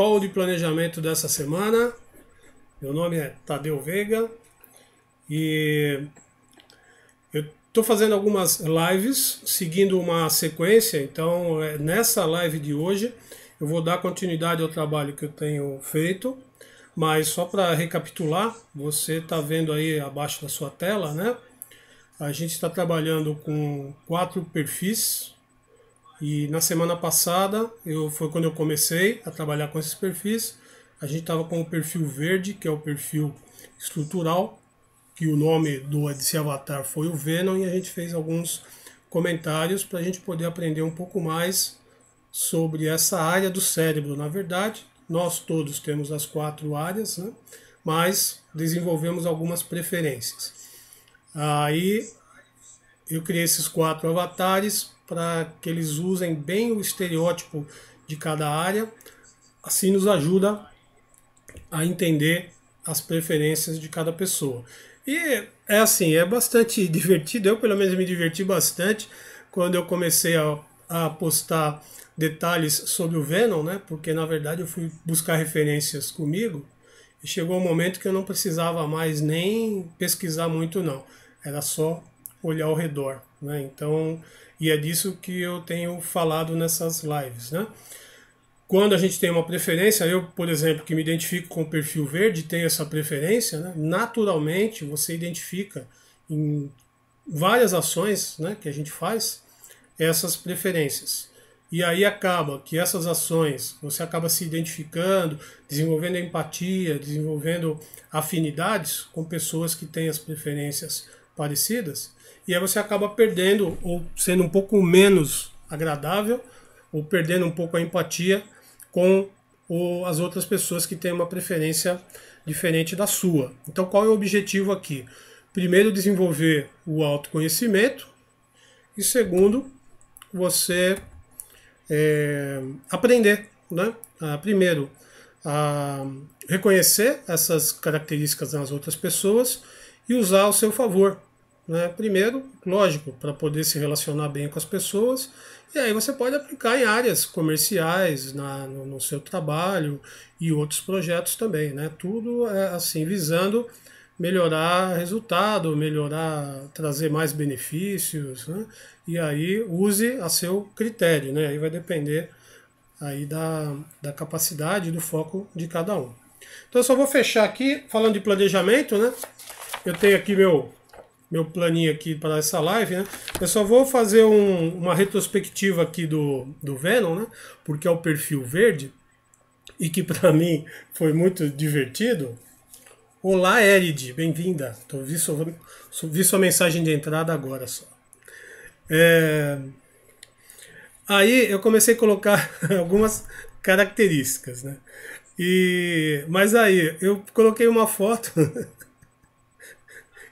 call de planejamento dessa semana. Meu nome é Tadeu Veiga e eu estou fazendo algumas lives seguindo uma sequência. Então, é, nessa live de hoje, eu vou dar continuidade ao trabalho que eu tenho feito. Mas só para recapitular, você está vendo aí abaixo da sua tela, né? A gente está trabalhando com quatro perfis e na semana passada, eu foi quando eu comecei a trabalhar com esses perfis. A gente estava com o perfil verde, que é o perfil estrutural, que o nome do desse avatar foi o Venom, e a gente fez alguns comentários para a gente poder aprender um pouco mais sobre essa área do cérebro. Na verdade, nós todos temos as quatro áreas, né? mas desenvolvemos algumas preferências. Aí eu criei esses quatro avatares para que eles usem bem o estereótipo de cada área. Assim nos ajuda a entender as preferências de cada pessoa. E é assim, é bastante divertido. Eu, pelo menos, me diverti bastante quando eu comecei a, a postar detalhes sobre o Venom, né? Porque na verdade eu fui buscar referências comigo e chegou um momento que eu não precisava mais nem pesquisar muito, não. Era só olhar ao redor, né? Então e é disso que eu tenho falado nessas lives, né? Quando a gente tem uma preferência, eu, por exemplo, que me identifico com o perfil verde, tenho essa preferência, né? naturalmente você identifica em várias ações né, que a gente faz essas preferências. E aí acaba que essas ações, você acaba se identificando, desenvolvendo empatia, desenvolvendo afinidades com pessoas que têm as preferências parecidas, e aí você acaba perdendo ou sendo um pouco menos agradável ou perdendo um pouco a empatia com o, as outras pessoas que têm uma preferência diferente da sua. Então, qual é o objetivo aqui? Primeiro, desenvolver o autoconhecimento e segundo, você é, aprender, né? Ah, primeiro, a reconhecer essas características nas outras pessoas e usar ao seu favor, né? Primeiro, lógico, para poder se relacionar bem com as pessoas, e aí você pode aplicar em áreas comerciais, na, no, no seu trabalho e outros projetos também. Né? Tudo é, assim, visando melhorar resultado, melhorar, trazer mais benefícios, né? e aí use a seu critério, né? aí vai depender aí da, da capacidade do foco de cada um. Então eu só vou fechar aqui falando de planejamento, né? Eu tenho aqui meu meu planinho aqui para essa live, né? Eu só vou fazer um, uma retrospectiva aqui do, do Venom, né? Porque é o perfil verde e que para mim foi muito divertido. Olá, Erid, bem-vinda. Tô vi sua, vi sua mensagem de entrada agora só. É... Aí eu comecei a colocar algumas características, né? E mas aí eu coloquei uma foto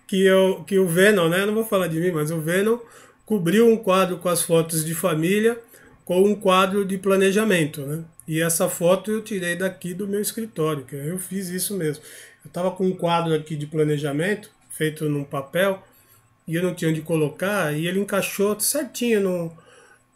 que, eu, que o Venom, né? Não vou falar de mim, mas o Venom cobriu um quadro com as fotos de família com um quadro de planejamento, né? E essa foto eu tirei daqui do meu escritório, que eu fiz isso mesmo. Eu estava com um quadro aqui de planejamento feito num papel e eu não tinha onde colocar e ele encaixou certinho num,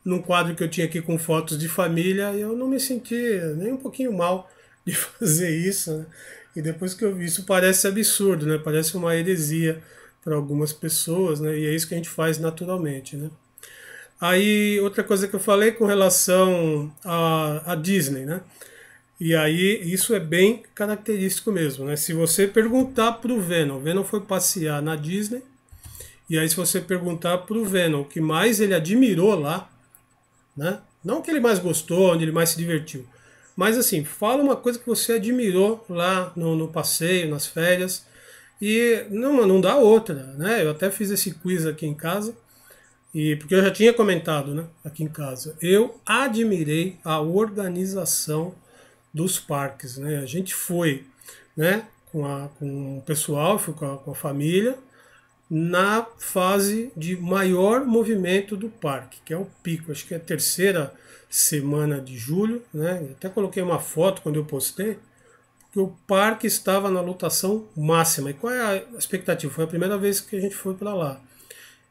num quadro que eu tinha aqui com fotos de família e eu não me senti nem um pouquinho mal de fazer isso. Né? E depois que eu vi isso, parece absurdo, né? Parece uma heresia para algumas pessoas, né? E é isso que a gente faz naturalmente, né? Aí, outra coisa que eu falei com relação à Disney, né? E aí, isso é bem característico mesmo, né? Se você perguntar para o Venom, Venom foi passear na Disney, e aí se você perguntar para o Venom o que mais ele admirou lá, né? Não o que ele mais gostou, onde ele mais se divertiu, mas assim, fala uma coisa que você admirou lá no, no passeio, nas férias. E não, não dá outra, né? Eu até fiz esse quiz aqui em casa, e porque eu já tinha comentado, né? Aqui em casa. Eu admirei a organização dos parques, né? A gente foi, né? Com, a, com o pessoal, fui com a, com a família, na fase de maior movimento do parque, que é o pico. Acho que é a terceira semana de julho, né? Até coloquei uma foto quando eu postei, que o parque estava na lotação máxima. E qual é a expectativa? Foi a primeira vez que a gente foi para lá.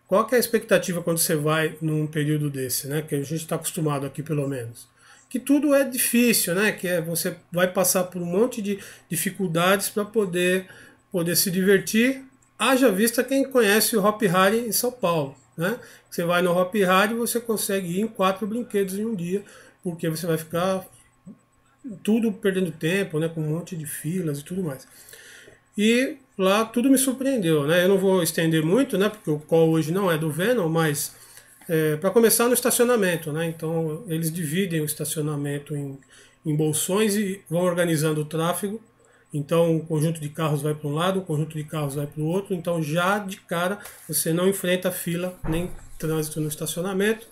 Qual é a expectativa quando você vai num período desse, né? Que a gente está acostumado aqui, pelo menos. Que tudo é difícil, né? Que é, você vai passar por um monte de dificuldades para poder, poder se divertir. Haja vista quem conhece o Hop Hari em São Paulo. Né? Você vai no Hop Hard e você consegue ir em quatro brinquedos em um dia, porque você vai ficar tudo perdendo tempo, né, com um monte de filas e tudo mais. E lá tudo me surpreendeu, né? Eu não vou estender muito, né, porque o call hoje não é do Venom, mas é, para começar no estacionamento, né? Então eles dividem o estacionamento em, em bolsões e vão organizando o tráfego então, o conjunto de carros vai para um lado, o conjunto de carros vai para o outro. Então, já de cara, você não enfrenta fila nem trânsito no estacionamento.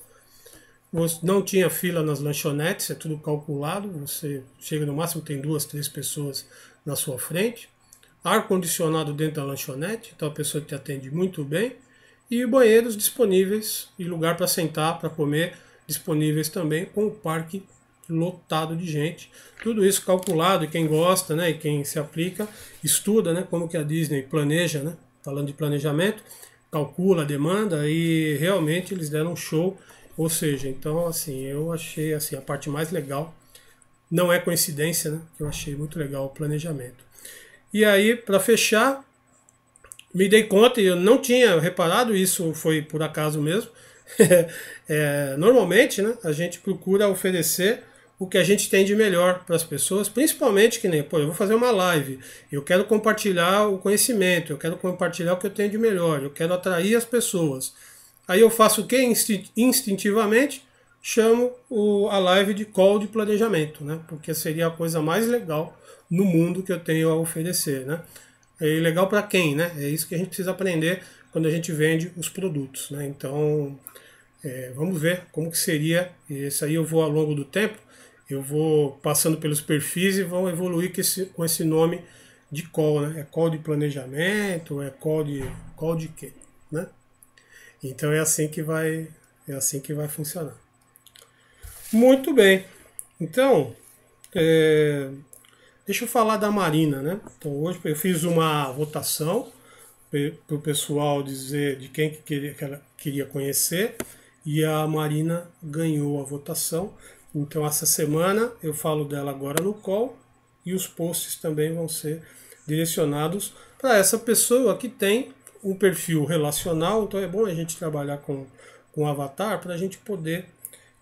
Não tinha fila nas lanchonetes, é tudo calculado. Você chega no máximo, tem duas, três pessoas na sua frente. Ar-condicionado dentro da lanchonete, então a pessoa te atende muito bem. E banheiros disponíveis e lugar para sentar, para comer disponíveis também, com o parque lotado de gente. Tudo isso calculado, e quem gosta, né, e quem se aplica, estuda, né, como que a Disney planeja, né, falando de planejamento, calcula a demanda e realmente eles deram um show, ou seja, então assim, eu achei assim a parte mais legal, não é coincidência, né, que eu achei muito legal o planejamento. E aí, para fechar, me dei conta e eu não tinha reparado, isso foi por acaso mesmo, é, normalmente né, a gente procura oferecer o que a gente tem de melhor para as pessoas, principalmente que nem, pô, eu vou fazer uma live, eu quero compartilhar o conhecimento, eu quero compartilhar o que eu tenho de melhor, eu quero atrair as pessoas. Aí eu faço o que instintivamente? Chamo o, a live de call de planejamento, né? Porque seria a coisa mais legal no mundo que eu tenho a oferecer, né? É legal para quem, né? É isso que a gente precisa aprender quando a gente vende os produtos, né? Então, é, vamos ver como que seria. Isso aí eu vou ao longo do tempo eu vou passando pelos perfis e vão evoluir com esse, com esse nome de call, né? É call de planejamento, é call de call de quê, né? Então é assim que vai é assim que vai funcionar. Muito bem. Então é, deixa eu falar da Marina, né? Então hoje eu fiz uma votação para o pessoal dizer de quem que, queria, que ela queria conhecer e a Marina ganhou a votação. Então essa semana eu falo dela agora no call e os posts também vão ser direcionados para essa pessoa que tem um perfil relacional, então é bom a gente trabalhar com, com avatar para a gente poder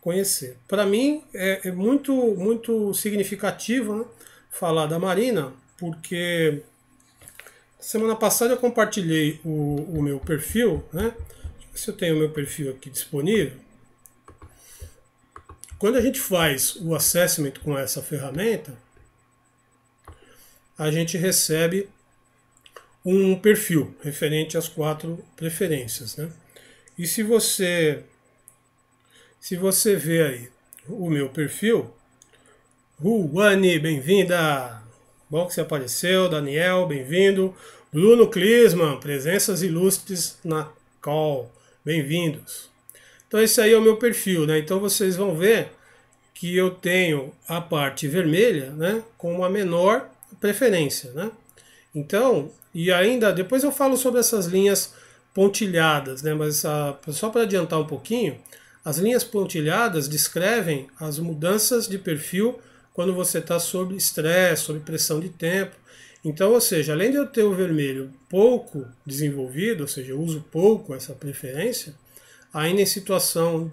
conhecer. Para mim é, é, muito, muito significativo né, falar da Marina, porque semana passada eu compartilhei o, o meu perfil, né? se eu tenho o meu perfil aqui disponível. Quando a gente faz o assessment com essa ferramenta, a gente recebe um perfil referente às quatro preferências, né? E se você se você vê aí o meu perfil, Ruane, bem-vinda. Bom que você apareceu, Daniel, bem-vindo. Bruno Klisman, presenças ilustres na call. Bem-vindos. Então esse aí é o meu perfil, né? Então vocês vão ver que eu tenho a parte vermelha, né, com uma menor preferência, né? Então, e ainda depois eu falo sobre essas linhas pontilhadas, né? Mas a, ah, só para adiantar um pouquinho, as linhas pontilhadas descrevem as mudanças de perfil quando você está sob estresse, sob pressão de tempo. Então, ou seja, além de eu ter o vermelho pouco desenvolvido, ou seja, eu uso pouco essa preferência, ainda em situação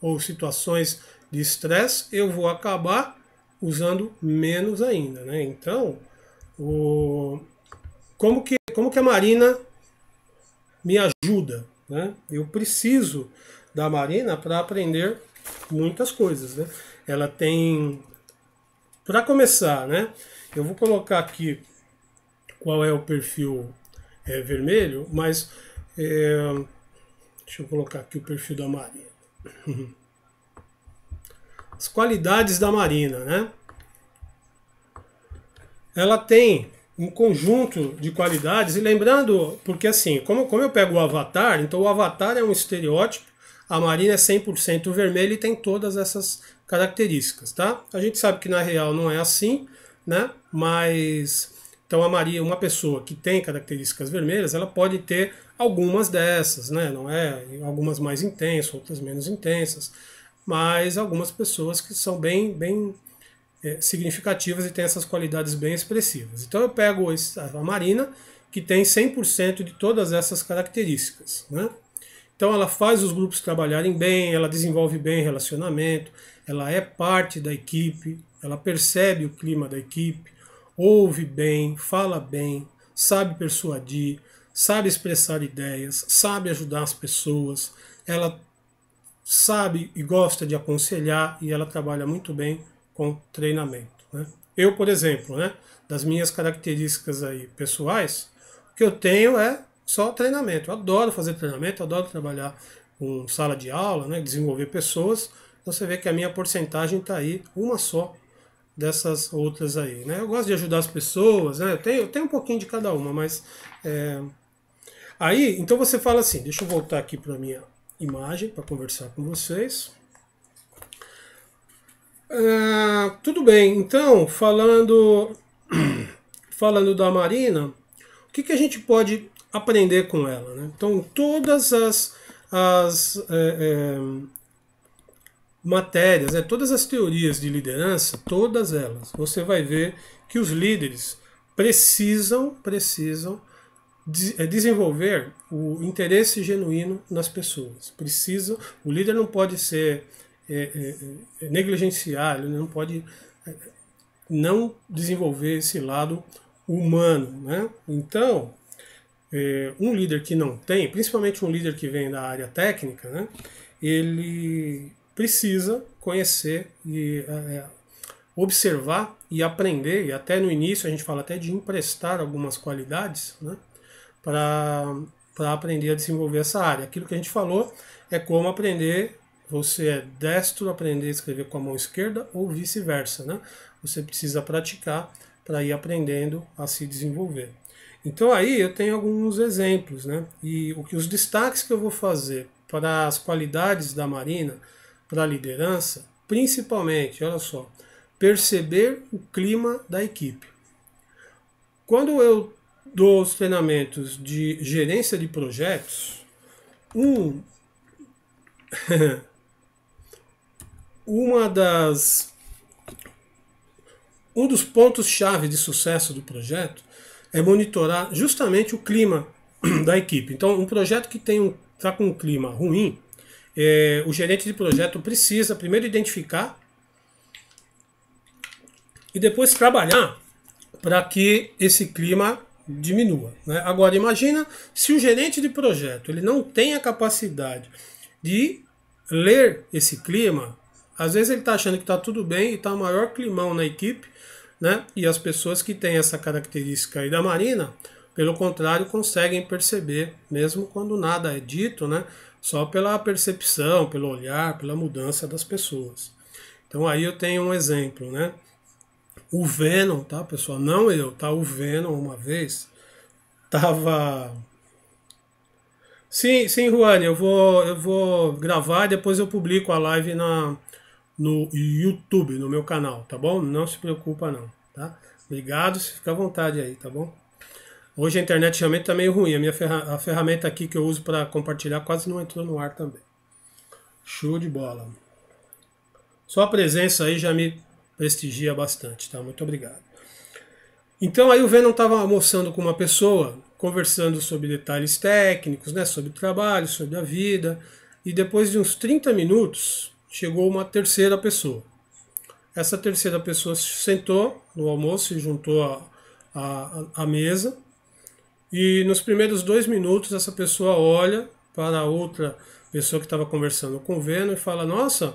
ou situações de estresse, eu vou acabar usando menos ainda, né? Então, o... como, que, como que a Marina me ajuda, né? Eu preciso da Marina para aprender muitas coisas, né? Ela tem... Para começar, né? Eu vou colocar aqui qual é o perfil é, vermelho, mas... É Deixa eu colocar aqui o perfil da Marina. As qualidades da Marina, né? Ela tem um conjunto de qualidades, e lembrando, porque assim, como, como eu pego o avatar, então o avatar é um estereótipo, a Marina é 100% vermelha e tem todas essas características, tá? A gente sabe que na real não é assim, né? Mas então a Maria, uma pessoa que tem características vermelhas, ela pode ter algumas dessas, né? Não é algumas mais intensas, outras menos intensas, mas algumas pessoas que são bem, bem é, significativas e têm essas qualidades bem expressivas. Então eu pego a Marina, que tem 100% de todas essas características, né? Então ela faz os grupos trabalharem bem, ela desenvolve bem relacionamento, ela é parte da equipe, ela percebe o clima da equipe, ouve bem, fala bem, sabe persuadir, sabe expressar ideias, sabe ajudar as pessoas, ela sabe e gosta de aconselhar e ela trabalha muito bem com treinamento. Né? Eu, por exemplo, né, das minhas características aí pessoais, o que eu tenho é só treinamento. Eu adoro fazer treinamento, adoro trabalhar com sala de aula, né, desenvolver pessoas. você vê que a minha porcentagem está aí, uma só dessas outras aí. Né? Eu gosto de ajudar as pessoas, né? eu, tenho, eu tenho um pouquinho de cada uma, mas é, Aí, então você fala assim, deixa eu voltar aqui para minha imagem para conversar com vocês. Ah, tudo bem, então, falando, falando da Marina, o que, que a gente pode aprender com ela? Né? Então, todas as, as é, é, matérias, né? todas as teorias de liderança, todas elas, você vai ver que os líderes precisam, precisam é, desenvolver o interesse genuíno nas pessoas. Precisa, o líder não pode ser é, é, é negligenciar, ele não pode é, não desenvolver esse lado humano, né? Então, é, um líder que não tem, principalmente um líder que vem da área técnica, né? Ele precisa conhecer e observar e aprender, e até no início a gente fala até de emprestar algumas qualidades, né? para aprender a desenvolver essa área. Aquilo que a gente falou é como aprender, você é destro, aprender a escrever com a mão esquerda ou vice-versa, né? Você precisa praticar para ir aprendendo a se desenvolver. Então aí eu tenho alguns exemplos, né? E o que os destaques que eu vou fazer para as qualidades da Marina, para a liderança, principalmente, olha só, perceber o clima da equipe. Quando eu dos treinamentos de gerência de projetos, um, uma das um dos pontos chave de sucesso do projeto é monitorar justamente o clima da equipe. Então, um projeto que tem um está com um clima ruim, é, o gerente de projeto precisa primeiro identificar e depois trabalhar para que esse clima diminua. Né? Agora, imagina se o gerente de projeto ele não tem a capacidade de ler esse clima, às vezes ele está achando que está tudo bem e está o maior climão na equipe, né? e as pessoas que têm essa característica aí da Marina, pelo contrário, conseguem perceber, mesmo quando nada é dito, né? só pela percepção, pelo olhar, pela mudança das pessoas. Então aí eu tenho um exemplo, né? O Venom, tá, pessoal? Não eu, tá? O Venom, uma vez, tava. Sim, sim, Juan, eu vou, eu vou gravar e depois eu publico a live na, no YouTube, no meu canal, tá bom? Não se preocupa, não, tá? Obrigado, fica à vontade aí, tá bom? Hoje a internet realmente está meio ruim. A minha ferra a ferramenta aqui que eu uso para compartilhar quase não entrou no ar também. Show de bola. Só a presença aí já me prestigia bastante, tá? Muito obrigado. Então aí o Venom estava almoçando com uma pessoa, conversando sobre detalhes técnicos, né, sobre o trabalho, sobre a vida, e depois de uns 30 minutos chegou uma terceira pessoa. Essa terceira pessoa se sentou no almoço e juntou à mesa, e nos primeiros dois minutos essa pessoa olha para a outra pessoa que estava conversando com o Venom e fala: Nossa,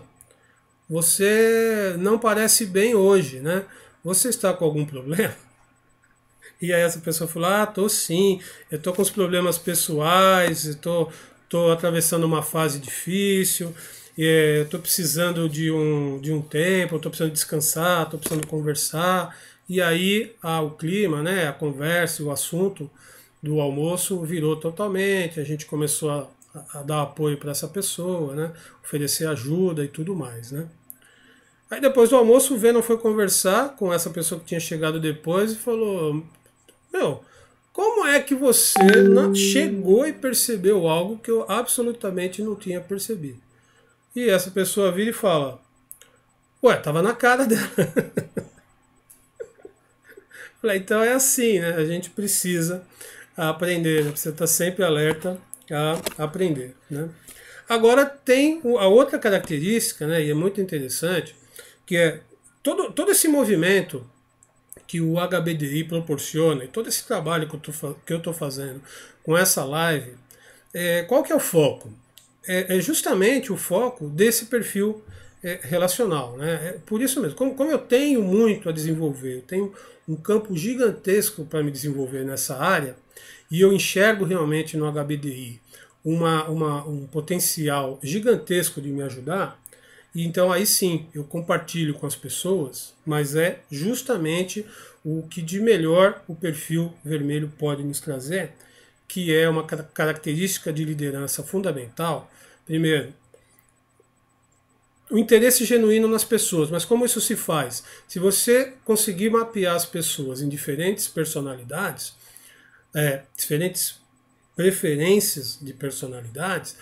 você não parece bem hoje, né? Você está com algum problema? E aí essa pessoa falou: Ah, tô sim, eu tô com os problemas pessoais, eu tô, tô atravessando uma fase difícil, eh, eu tô precisando de um, de um tempo, eu tô precisando descansar, tô precisando conversar. E aí ah, o clima, né, a conversa, o assunto do almoço virou totalmente, a gente começou a, a dar apoio para essa pessoa, né, oferecer ajuda e tudo mais, né. Aí depois do almoço o Venom foi conversar com essa pessoa que tinha chegado depois e falou: Meu, como é que você não chegou e percebeu algo que eu absolutamente não tinha percebido? E essa pessoa vira e fala: Ué, tava na cara dela. Falei, então é assim, né? A gente precisa aprender, né? você tá sempre alerta a aprender, né? Agora tem a outra característica, né? E é muito interessante, que é todo, todo esse movimento que o HBDI proporciona, e todo esse trabalho que eu estou fazendo com essa live, é, qual que é o foco? É, é justamente o foco desse perfil é, relacional. Né? É por isso mesmo, como, como eu tenho muito a desenvolver, eu tenho um campo gigantesco para me desenvolver nessa área, e eu enxergo realmente no HBDI uma, uma, um potencial gigantesco de me ajudar, então aí sim, eu compartilho com as pessoas, mas é justamente o que de melhor o perfil vermelho pode nos trazer, que é uma característica de liderança fundamental. Primeiro, o interesse genuíno nas pessoas, mas como isso se faz? Se você conseguir mapear as pessoas em diferentes personalidades, é, diferentes preferências de personalidades,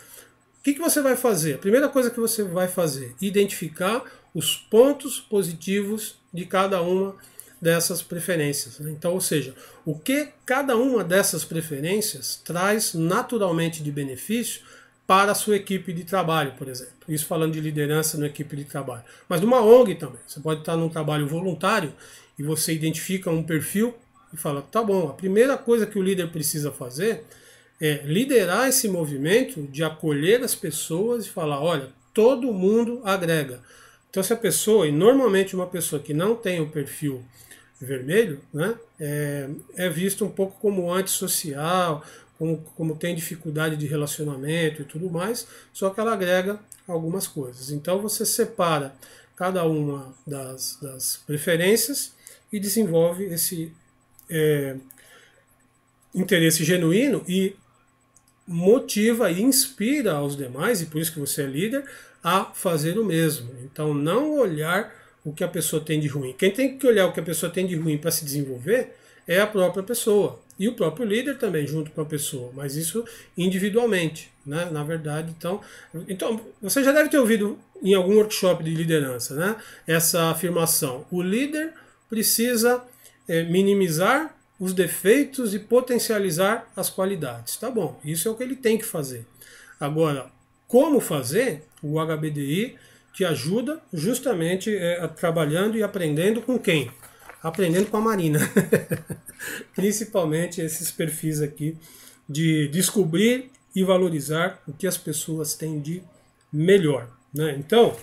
o que, que você vai fazer? A primeira coisa que você vai fazer, identificar os pontos positivos de cada uma dessas preferências. Né? Então, ou seja, o que cada uma dessas preferências traz naturalmente de benefício para a sua equipe de trabalho, por exemplo. Isso falando de liderança na equipe de trabalho. Mas numa ONG também. Você pode estar num trabalho voluntário e você identifica um perfil e fala: tá bom, a primeira coisa que o líder precisa fazer é, liderar esse movimento de acolher as pessoas e falar: olha, todo mundo agrega. Então, se a pessoa, e normalmente uma pessoa que não tem o perfil vermelho, né, é, é visto um pouco como antissocial, como, como tem dificuldade de relacionamento e tudo mais, só que ela agrega algumas coisas. Então, você separa cada uma das, das preferências e desenvolve esse é, interesse genuíno e motiva e inspira os demais, e por isso que você é líder, a fazer o mesmo. Então, não olhar o que a pessoa tem de ruim. Quem tem que olhar o que a pessoa tem de ruim para se desenvolver é a própria pessoa. E o próprio líder também, junto com a pessoa, mas isso individualmente, né? Na verdade, então, então você já deve ter ouvido em algum workshop de liderança, né? Essa afirmação: o líder precisa é, minimizar os defeitos e potencializar as qualidades. Tá bom, isso é o que ele tem que fazer. Agora, como fazer? O HBDI te ajuda justamente é, trabalhando e aprendendo com quem? Aprendendo com a Marina. Principalmente esses perfis aqui de descobrir e valorizar o que as pessoas têm de melhor. Né? Então,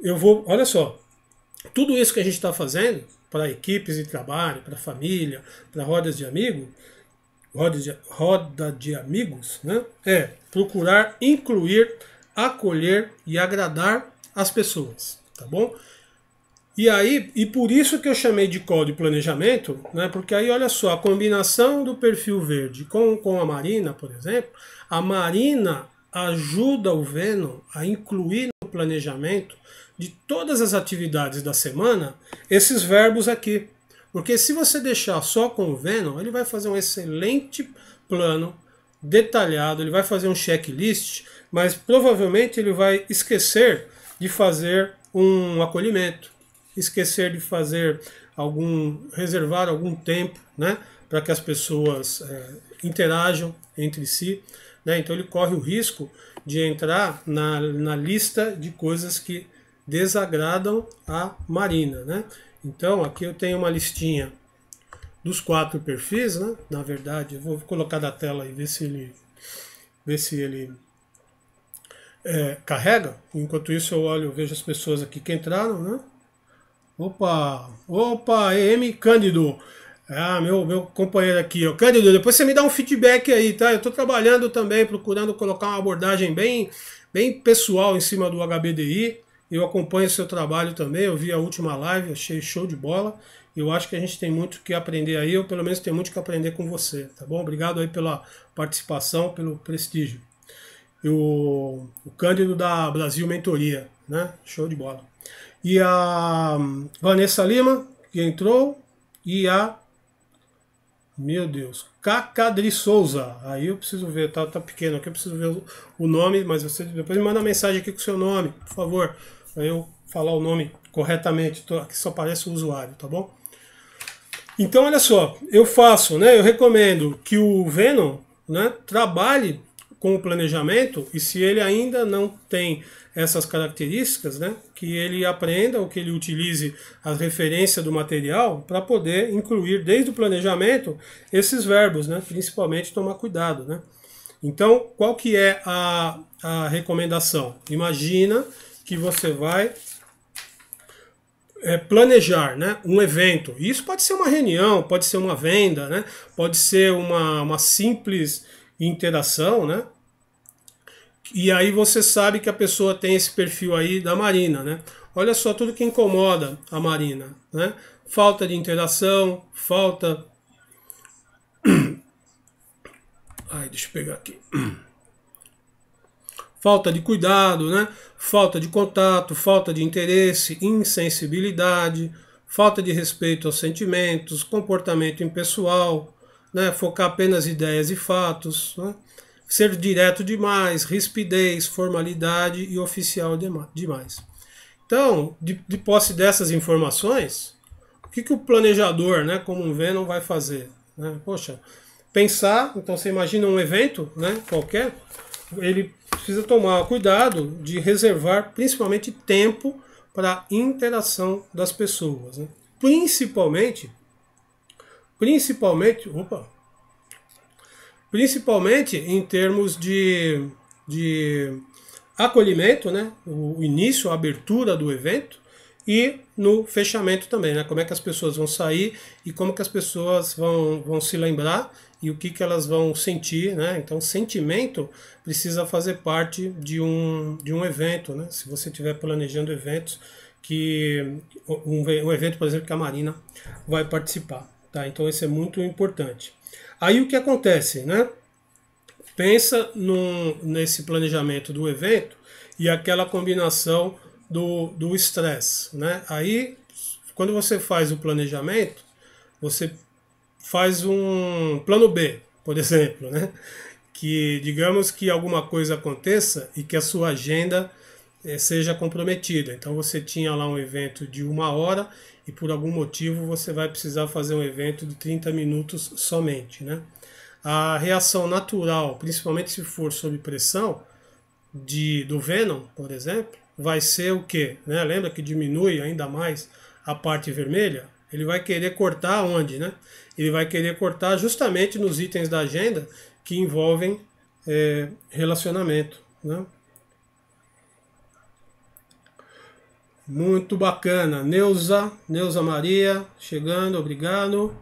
eu vou, olha só, tudo isso que a gente está fazendo para equipes de trabalho, para família, para rodas de amigo, roda de, roda de amigos, né? É procurar incluir, acolher e agradar as pessoas, tá bom? E aí, e por isso que eu chamei de código planejamento, né? Porque aí olha só, a combinação do perfil verde com, com a Marina, por exemplo, a Marina ajuda o Venom a incluir no planejamento de todas as atividades da semana esses verbos aqui. Porque se você deixar só com o Venom, ele vai fazer um excelente plano detalhado, ele vai fazer um checklist, mas provavelmente ele vai esquecer de fazer um acolhimento, esquecer de fazer algum reservar algum tempo, né, para que as pessoas é, interajam entre si, né? Então ele corre o risco de entrar na, na lista de coisas que desagradam a Marina, né? Então, aqui eu tenho uma listinha dos quatro perfis, né? Na verdade, eu vou colocar na tela e ver se ele, ver se ele é, carrega. Enquanto isso, eu olho, eu vejo as pessoas aqui que entraram, né? Opa, opa, M Cândido. Ah, meu, meu companheiro aqui, ó. Cândido, depois você me dá um feedback aí, tá? Eu estou trabalhando também, procurando colocar uma abordagem bem, bem pessoal em cima do HBDI. Eu acompanho o seu trabalho também, eu vi a última live, achei show de bola. Eu acho que a gente tem muito que aprender aí, ou pelo menos tem muito que aprender com você, tá bom? Obrigado aí pela participação, pelo prestígio. O, o Cândido da Brasil Mentoria, né? Show de bola. E a Vanessa Lima, que entrou, e a meu Deus. Cacadri Souza. Aí eu preciso ver, tá, tá pequeno aqui, eu preciso ver o nome, mas você depois me manda mensagem aqui com o seu nome, por favor eu falar o nome corretamente, tô, aqui só aparece o usuário, tá bom? Então, olha só, eu faço, né, eu recomendo que o Venom né, trabalhe com o planejamento e se ele ainda não tem essas características, né, que ele aprenda ou que ele utilize a referência do material para poder incluir desde o planejamento esses verbos, né, principalmente tomar cuidado. Né. Então, qual que é a, a recomendação? Imagina que você vai é, planejar né, um evento. Isso pode ser uma reunião, pode ser uma venda, né, pode ser uma, uma simples interação, né? E aí você sabe que a pessoa tem esse perfil aí da Marina, né? Olha só tudo que incomoda a Marina, né? Falta de interação, falta Ai, deixa eu pegar aqui falta de cuidado, né? falta de contato, falta de interesse, insensibilidade, falta de respeito aos sentimentos, comportamento impessoal, né? focar apenas ideias e fatos, né? ser direto demais, rispidez, formalidade e oficial demais. Então, de, de posse dessas informações, o que, que o planejador, né, como um Venom, vai fazer? Né? Poxa, pensar, então você imagina um evento né, qualquer, ele precisa tomar cuidado de reservar principalmente tempo para interação das pessoas. Né? Principalmente, principalmente, opa, principalmente em termos de, de acolhimento, né? o início, a abertura do evento, e no fechamento também, né? Como é que as pessoas vão sair e como que as pessoas vão, vão se lembrar e o que, que elas vão sentir, né? Então, sentimento precisa fazer parte de um, de um evento, né? Se você estiver planejando eventos, que um, um evento, por exemplo, que a Marina vai participar, tá? Então, isso é muito importante. Aí o que acontece, né? Pensa num, nesse planejamento do evento e aquela combinação do estresse, né? Aí, quando você faz o planejamento, você faz um plano B, por exemplo, né? Que digamos que alguma coisa aconteça e que a sua agenda eh, seja comprometida. Então você tinha lá um evento de uma hora e por algum motivo você vai precisar fazer um evento de 30 minutos somente, né? A reação natural, principalmente se for sob pressão, de, do Venom, por exemplo, vai ser o quê? Né? Lembra que diminui ainda mais a parte vermelha? Ele vai querer cortar onde, né? Ele vai querer cortar justamente nos itens da agenda que envolvem é, relacionamento, né? Muito bacana. Neuza, Neuza Maria, chegando, obrigado.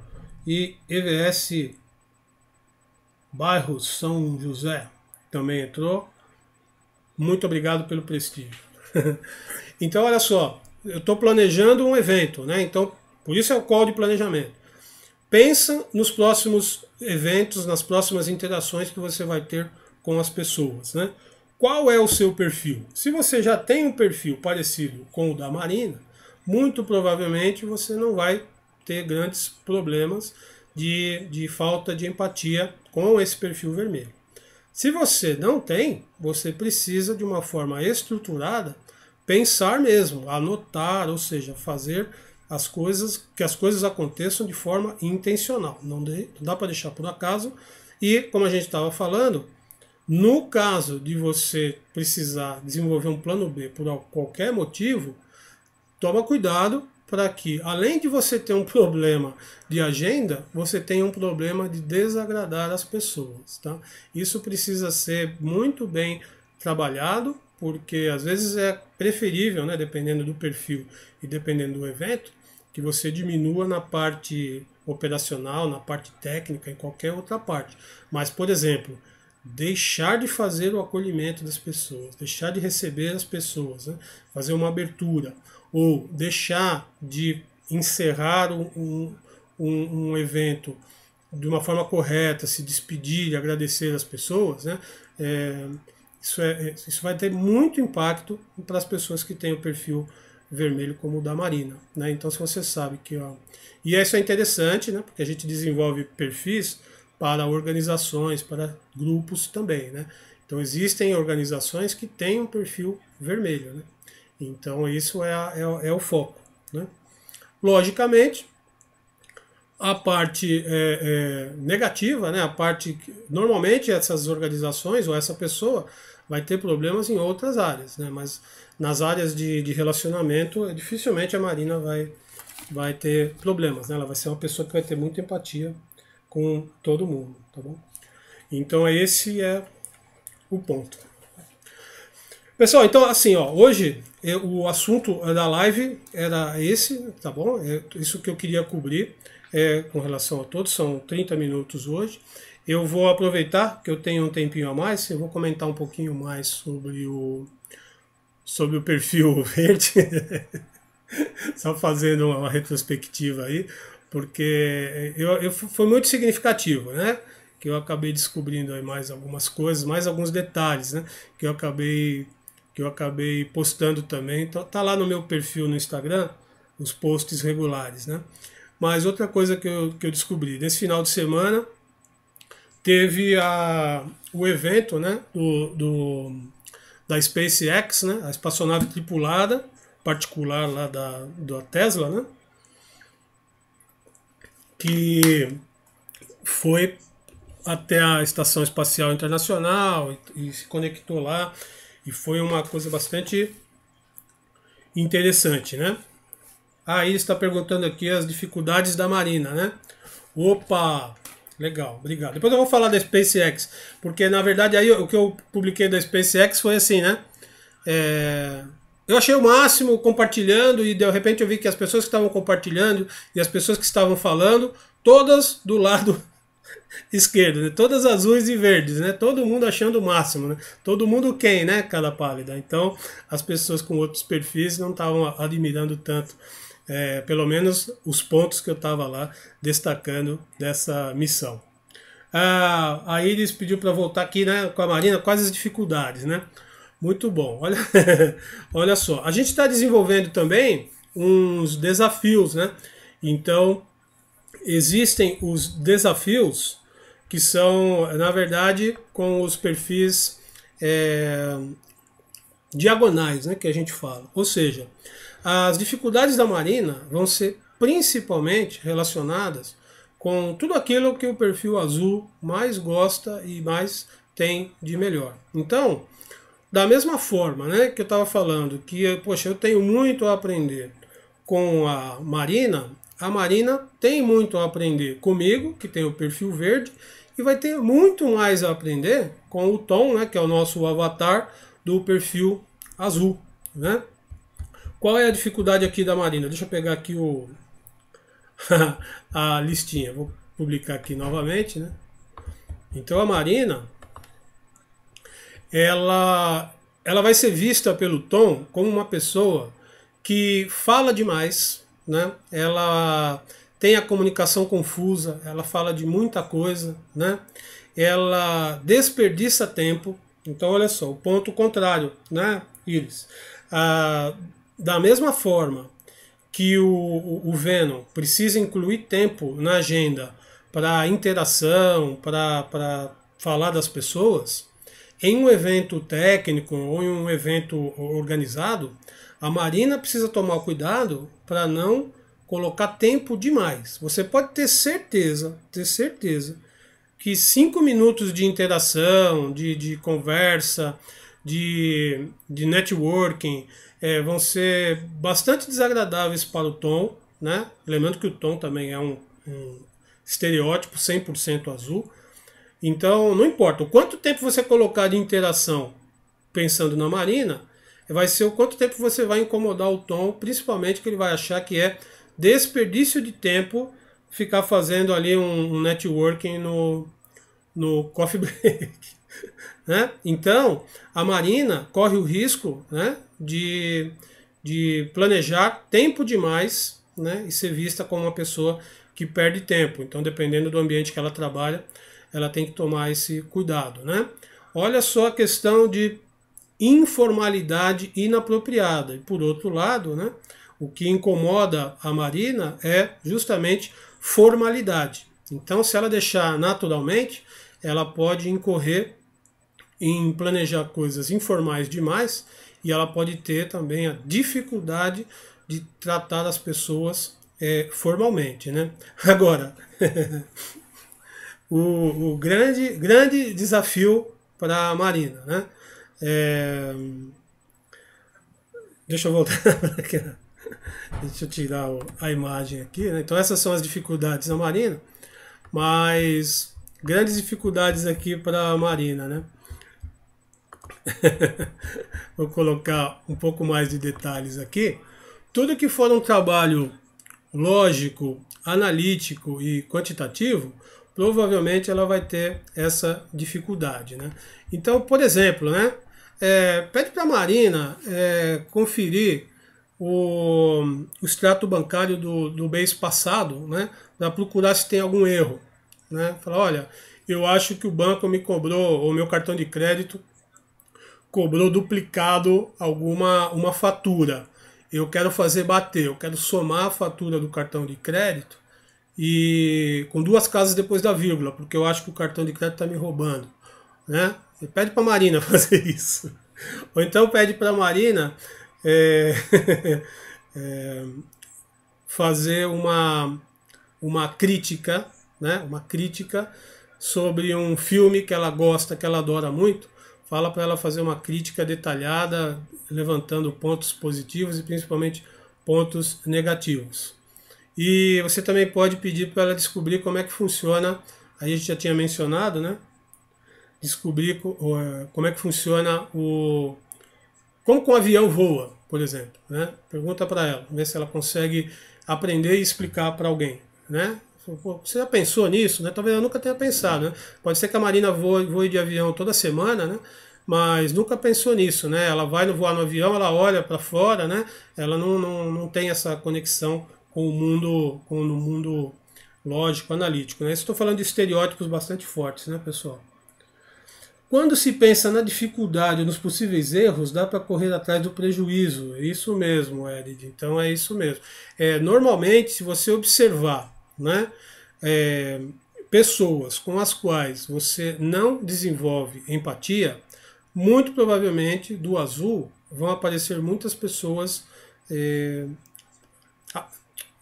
E EVS Bairro São José também entrou. Muito obrigado pelo prestígio. então, olha só, eu estou planejando um evento, né? Então, por isso é o call de planejamento. Pensa nos próximos eventos, nas próximas interações que você vai ter com as pessoas. Né? Qual é o seu perfil? Se você já tem um perfil parecido com o da Marina, muito provavelmente você não vai ter grandes problemas de, de falta de empatia com esse perfil vermelho. Se você não tem, você precisa de uma forma estruturada pensar mesmo, anotar, ou seja, fazer as coisas, que as coisas aconteçam de forma intencional. Não, de, não dá para deixar por acaso. E, como a gente estava falando, no caso de você precisar desenvolver um plano B por qualquer motivo, toma cuidado para que, além de você ter um problema de agenda, você tenha um problema de desagradar as pessoas. Tá? Isso precisa ser muito bem trabalhado, porque às vezes é preferível, né, dependendo do perfil e dependendo do evento, que você diminua na parte operacional, na parte técnica, em qualquer outra parte. Mas, por exemplo, deixar de fazer o acolhimento das pessoas, deixar de receber as pessoas, né? fazer uma abertura, ou deixar de encerrar um, um, um evento de uma forma correta, se despedir e agradecer as pessoas, né? É, isso, é, isso vai ter muito impacto para as pessoas que têm o perfil vermelho como o da Marina. Né? Então, se você sabe que. Ó... E isso é interessante, né? porque a gente desenvolve perfis para organizações, para grupos também. Né? Então, existem organizações que têm um perfil vermelho. Né? Então, isso é, a, é, é o foco. Né? Logicamente, a parte é, é, negativa, né? a parte. Que, normalmente, essas organizações ou essa pessoa vai ter problemas em outras áreas, né? mas nas áreas de, de relacionamento, é, dificilmente a Marina vai, vai ter problemas. Né? Ela vai ser uma pessoa que vai ter muita empatia com todo mundo, tá bom? Então esse é o ponto. Pessoal, então assim, ó, hoje eu, o assunto da live era esse, tá bom? É isso que eu queria cobrir é, com relação a todos, são 30 minutos hoje. Eu vou aproveitar que eu tenho um tempinho a mais, eu vou comentar um pouquinho mais sobre o sobre o perfil verde, só fazendo uma retrospectiva aí, porque eu, eu, foi muito significativo, né? Que eu acabei descobrindo aí mais algumas coisas, mais alguns detalhes, né? Que eu acabei que eu acabei postando também. Então tá lá no meu perfil no Instagram os posts regulares, né? Mas outra coisa que eu, que eu descobri nesse final de semana teve a, o evento né, do, do, da SpaceX, né, a espaçonave tripulada particular lá da, da Tesla, né, que foi até a Estação Espacial Internacional e, e se conectou lá e foi uma coisa bastante interessante, né? Aí está perguntando aqui as dificuldades da Marina, né? Opa, Legal, obrigado. Depois eu vou falar da SpaceX, porque na verdade aí o que eu publiquei da SpaceX foi assim, né? É... Eu achei o máximo compartilhando e de repente eu vi que as pessoas que estavam compartilhando e as pessoas que estavam falando, todas do lado esquerdo, né? todas azuis e verdes, né? Todo mundo achando o máximo, né? Todo mundo quem, né? Cada pálida. Então as pessoas com outros perfis não estavam admirando tanto é, pelo menos os pontos que eu estava lá destacando dessa missão. Ah, a Iris pediu para voltar aqui né, com a Marina, quais as dificuldades, né? Muito bom. Olha, olha só, a gente está desenvolvendo também uns desafios, né? Então, existem os desafios que são, na verdade, com os perfis é, diagonais, né, que a gente fala. Ou seja, as dificuldades da Marina vão ser principalmente relacionadas com tudo aquilo que o perfil azul mais gosta e mais tem de melhor. Então, da mesma forma né, que eu estava falando que, poxa, eu tenho muito a aprender com a Marina, a Marina tem muito a aprender comigo, que tem o perfil verde, e vai ter muito mais a aprender com o Tom, né, que é o nosso avatar do perfil azul. Né? Qual é a dificuldade aqui da Marina? Deixa eu pegar aqui o a listinha. Vou publicar aqui novamente, né? Então a Marina ela ela vai ser vista pelo Tom como uma pessoa que fala demais, né? Ela tem a comunicação confusa, ela fala de muita coisa, né? Ela desperdiça tempo. Então olha só, o ponto contrário, né, Iris? Ah, da mesma forma que o, o Venom precisa incluir tempo na agenda para interação, para falar das pessoas, em um evento técnico ou em um evento organizado, a Marina precisa tomar cuidado para não colocar tempo demais. Você pode ter certeza, ter certeza, que cinco minutos de interação, de, de conversa, de, de networking, é, vão ser bastante desagradáveis para o Tom, né? Lembrando que o Tom também é um, um estereótipo 100% azul. Então, não importa o quanto tempo você colocar de interação pensando na Marina, vai ser o quanto tempo você vai incomodar o Tom, principalmente que ele vai achar que é desperdício de tempo ficar fazendo ali um, um networking no, no coffee break. né? Então, a Marina corre o risco né, de, de planejar tempo demais né, e ser vista como uma pessoa que perde tempo. Então, dependendo do ambiente que ela trabalha, ela tem que tomar esse cuidado. Né? Olha só a questão de informalidade inapropriada. E por outro lado, né, o que incomoda a Marina é justamente formalidade. Então, se ela deixar naturalmente, ela pode incorrer em planejar coisas informais demais e ela pode ter também a dificuldade de tratar as pessoas é, formalmente. Né? Agora, o, o, grande, grande desafio para a Marina. Né? É... Deixa eu voltar Deixa eu tirar a imagem aqui. Né? Então, essas são as dificuldades da Marina, mas grandes dificuldades aqui para a Marina. Né? vou colocar um pouco mais de detalhes aqui. Tudo que for um trabalho lógico, analítico e quantitativo, provavelmente ela vai ter essa dificuldade. Né? Então, por exemplo, né, é, pede para a Marina é, conferir o, o, extrato bancário do, do mês passado né, para procurar se tem algum erro. Né? Fala, olha, eu acho que o banco me cobrou, ou meu cartão de crédito cobrou duplicado alguma uma fatura. Eu quero fazer bater, eu quero somar a fatura do cartão de crédito e com duas casas depois da vírgula, porque eu acho que o cartão de crédito está me roubando, né? E pede para Marina fazer isso. Ou então pede para Marina é, é, fazer uma, uma crítica, né? Uma crítica sobre um filme que ela gosta, que ela adora muito, fala para ela fazer uma crítica detalhada, levantando pontos positivos e principalmente pontos negativos. E você também pode pedir para ela descobrir como é que funciona, a gente já tinha mencionado, né? Descobrir eh, como é que funciona o. Como que um avião voa, por exemplo. Né? Pergunta para ela, ver se ela consegue aprender e explicar para alguém. Né? Você já pensou nisso? Né? Talvez eu nunca tenha pensado. Né? Pode ser que a Marina voe, voe de avião toda semana, né? mas nunca pensou nisso. Né? Ela vai no voar no avião, ela olha para fora, né? ela não, não, não tem essa conexão com o mundo, com o mundo lógico, analítico. Né? Estou falando de estereótipos bastante fortes, né, pessoal? Quando se pensa na dificuldade, nos possíveis erros, dá para correr atrás do prejuízo. É isso mesmo, Erid. Então é isso mesmo. É, normalmente, se você observar né? É, pessoas com as quais você não desenvolve empatia, muito provavelmente do azul vão aparecer muitas pessoas é,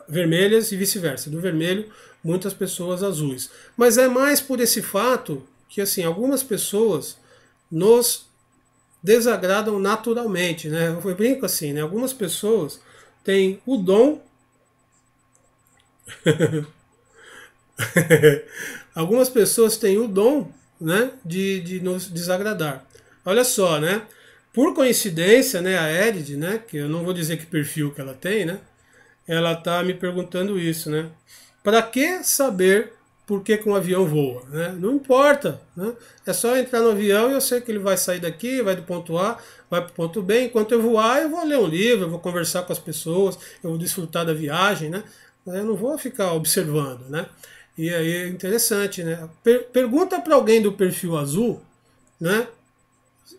vermelhas e vice-versa. Do vermelho, muitas pessoas azuis. Mas é mais por esse fato que assim algumas pessoas nos desagradam naturalmente, né? Eu brinco assim, né? Algumas pessoas têm o dom Algumas pessoas têm o dom né, de, de nos desagradar. Olha só, né? Por coincidência, né, a Edith, né, que eu não vou dizer que perfil que ela tem, né, ela tá me perguntando isso, né? Para que saber por que, que um avião voa? Né? Não importa, né? É só entrar no avião e eu sei que ele vai sair daqui, vai do ponto A, vai para o ponto B. Enquanto eu voar, eu vou ler um livro, eu vou conversar com as pessoas, eu vou desfrutar da viagem, né? Né? eu não vou ficar observando, né? E aí é interessante, né? Per pergunta para alguém do perfil azul, né?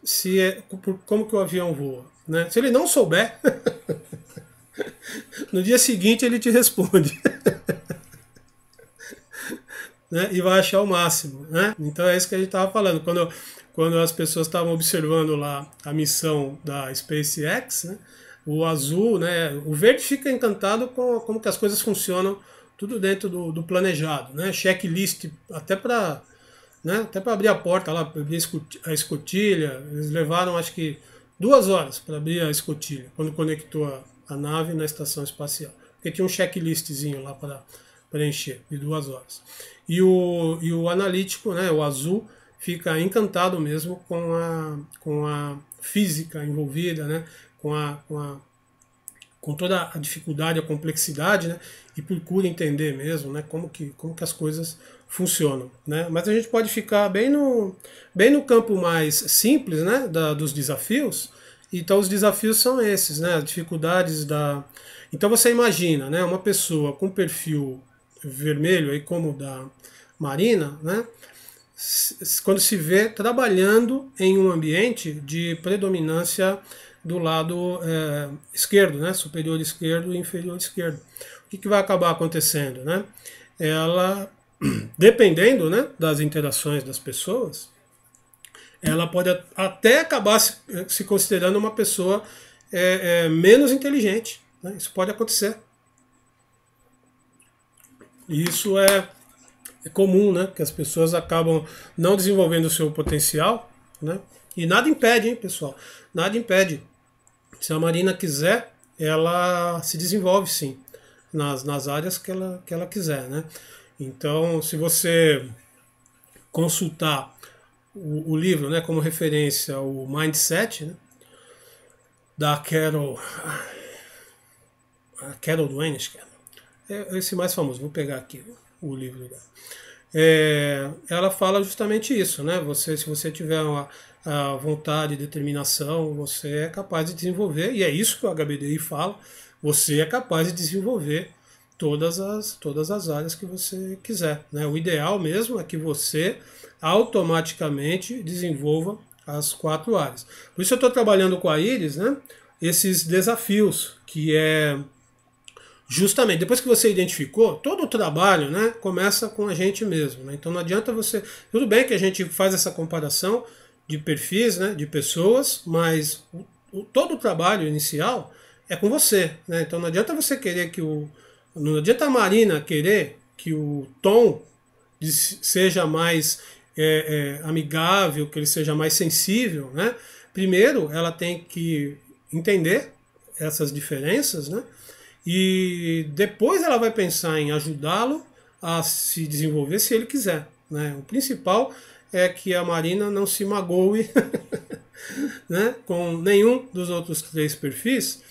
Se é, como que o avião voa, né? Se ele não souber, no dia seguinte ele te responde. né? E vai achar o máximo, né? Então é isso que a gente estava falando. Quando, quando as pessoas estavam observando lá a missão da SpaceX, né? O azul, né? O verde fica encantado com como que as coisas funcionam, tudo dentro do, do planejado, né? Checklist até para né? Até para abrir a porta lá, para abrir a escotilha, eles levaram acho que duas horas para abrir a escotilha, quando conectou a, a nave na estação espacial. Porque tinha um checklistzinho lá para preencher, de duas horas. E o, e o analítico, né, o azul, fica encantado mesmo com a, com a física envolvida, né, com, a, com, a, com toda a dificuldade, a complexidade, né? E procura entender mesmo, né? Como que, como que as coisas funcionam, né? Mas a gente pode ficar bem no, bem no campo mais simples, né? Da, dos desafios. Então os desafios são esses, né? As dificuldades da. Então você imagina, né? Uma pessoa com perfil vermelho, aí como o da Marina, né? Quando se vê trabalhando em um ambiente de predominância do lado é, esquerdo, né? superior esquerdo e inferior esquerdo. O que, que vai acabar acontecendo? Né? Ela, dependendo né, das interações das pessoas, ela pode até acabar se, eh, se considerando uma pessoa é, é, menos inteligente. Né? Isso pode acontecer. E isso é, é comum, né? que as pessoas acabam não desenvolvendo o seu potencial, né? E nada impede, hein, pessoal? Nada impede. Se a Marina quiser, ela se desenvolve sim nas, nas áreas que ela, que ela quiser, né? Então, se você consultar o, o livro, né, como referência, o Mindset, né, da Carol, a Carol Duane, acho que é, é esse mais famoso, vou pegar aqui o livro dela. É, ela fala justamente isso, né? Você, se você tiver uma, a vontade, determinação, você é capaz de desenvolver, e é isso que o HBDI fala, você é capaz de desenvolver todas as, todas as áreas que você quiser. Né? O ideal mesmo é que você automaticamente desenvolva as quatro áreas. Por isso eu estou trabalhando com a Iris, né? esses desafios, que é justamente depois que você identificou, todo o trabalho né, começa com a gente mesmo. Né? Então não adianta você. Tudo bem que a gente faz essa comparação de perfis, né, de pessoas, mas o, o, todo o trabalho inicial é com você. Né? Então não adianta você querer que o. Não adianta a Marina querer que o tom de, seja mais é, é, amigável, que ele seja mais sensível. Né? Primeiro, ela tem que entender essas diferenças, né? e depois ela vai pensar em ajudá-lo a se desenvolver se ele quiser. Né? O principal é que a Marina não se magoe né, com nenhum dos outros três perfis,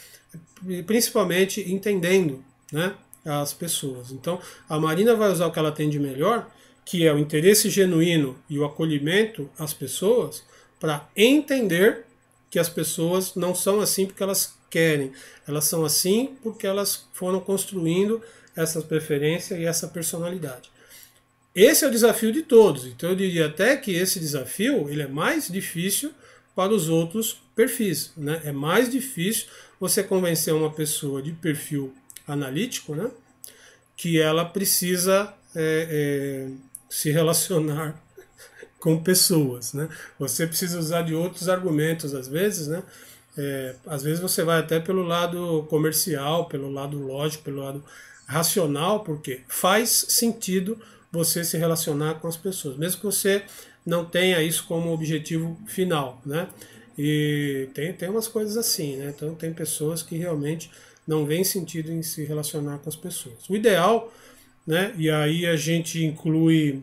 principalmente entendendo né, as pessoas. Então, a Marina vai usar o que ela tem de melhor, que é o interesse genuíno e o acolhimento às pessoas, para entender que as pessoas não são assim porque elas querem, elas são assim porque elas foram construindo essa preferência e essa personalidade. Esse é o desafio de todos. Então eu diria até que esse desafio ele é mais difícil para os outros perfis. Né? É mais difícil você convencer uma pessoa de perfil analítico né? que ela precisa é, é, se relacionar com pessoas. Né? Você precisa usar de outros argumentos às vezes. Né? É, às vezes você vai até pelo lado comercial, pelo lado lógico, pelo lado racional, porque faz sentido você se relacionar com as pessoas, mesmo que você não tenha isso como objetivo final, né? E tem, tem umas coisas assim, né? Então tem pessoas que realmente não vêem sentido em se relacionar com as pessoas. O ideal, né? E aí a gente inclui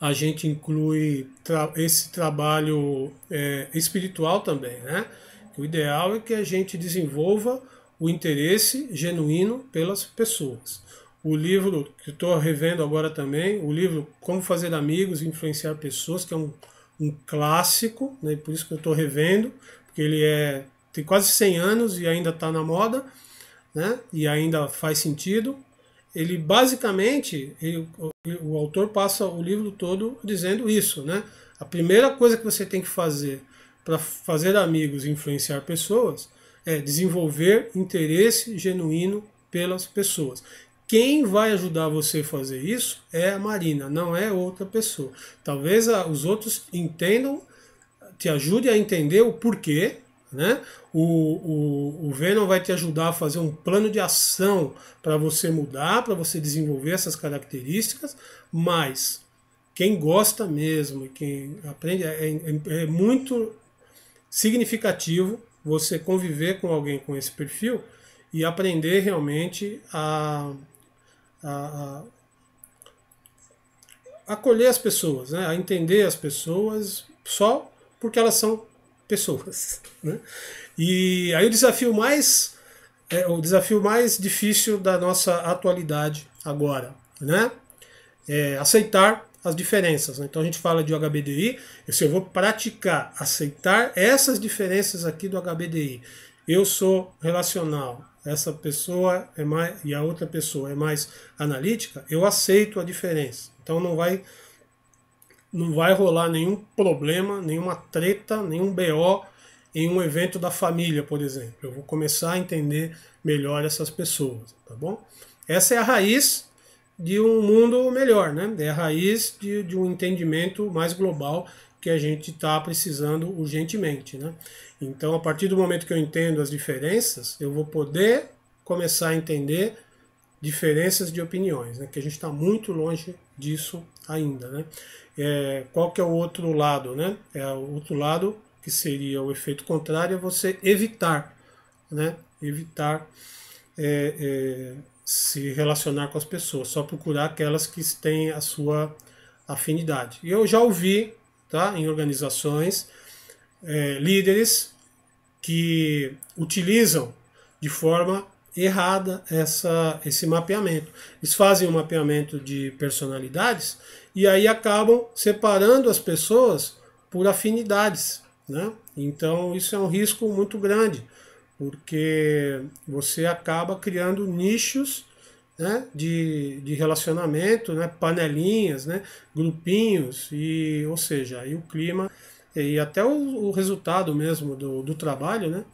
a gente inclui tra esse trabalho é, espiritual também, né? O ideal é que a gente desenvolva o interesse genuíno pelas pessoas o livro que estou revendo agora também, o livro Como Fazer Amigos e Influenciar Pessoas, que é um, um clássico, né? por isso que eu estou revendo, porque ele é tem quase 100 anos e ainda está na moda, né? e ainda faz sentido. Ele basicamente, ele, o autor passa o livro todo dizendo isso, né? A primeira coisa que você tem que fazer para fazer amigos e influenciar pessoas é desenvolver interesse genuíno pelas pessoas. Quem vai ajudar você a fazer isso é a Marina, não é outra pessoa. Talvez os outros entendam, te ajude a entender o porquê, né? O, o, o Venom vai te ajudar a fazer um plano de ação para você mudar, para você desenvolver essas características, mas quem gosta mesmo, quem aprende, é, é, é muito significativo você conviver com alguém com esse perfil e aprender realmente a a, a acolher as pessoas, né? a entender as pessoas só porque elas são pessoas. Né? E aí o desafio mais é, o desafio mais difícil da nossa atualidade agora, né? É aceitar as diferenças. Né? Então a gente fala de HBDI, eu, se eu vou praticar, aceitar essas diferenças aqui do HBDI. Eu sou relacional, essa pessoa é mais e a outra pessoa é mais analítica, eu aceito a diferença. Então não vai não vai rolar nenhum problema, nenhuma treta, nenhum BO em um evento da família, por exemplo. Eu vou começar a entender melhor essas pessoas, tá bom? Essa é a raiz de um mundo melhor, né? É a raiz de, de um entendimento mais global que a gente está precisando urgentemente. Né? Então, a partir do momento que eu entendo as diferenças, eu vou poder começar a entender diferenças de opiniões, né? que a gente está muito longe disso ainda. Né? É, qual que é o outro lado? Né? É o outro lado que seria o efeito contrário é você evitar, né? evitar é, é, se relacionar com as pessoas, só procurar aquelas que têm a sua afinidade. E eu já ouvi tá? em organizações, é, líderes que utilizam de forma errada essa, esse mapeamento. Eles fazem um mapeamento de personalidades e aí acabam separando as pessoas por afinidades. Né? Então isso é um risco muito grande, porque você acaba criando nichos né, de, de relacionamento, né, panelinhas, né, grupinhos, e, ou seja, e o clima e até o, o resultado mesmo do, do trabalho, né,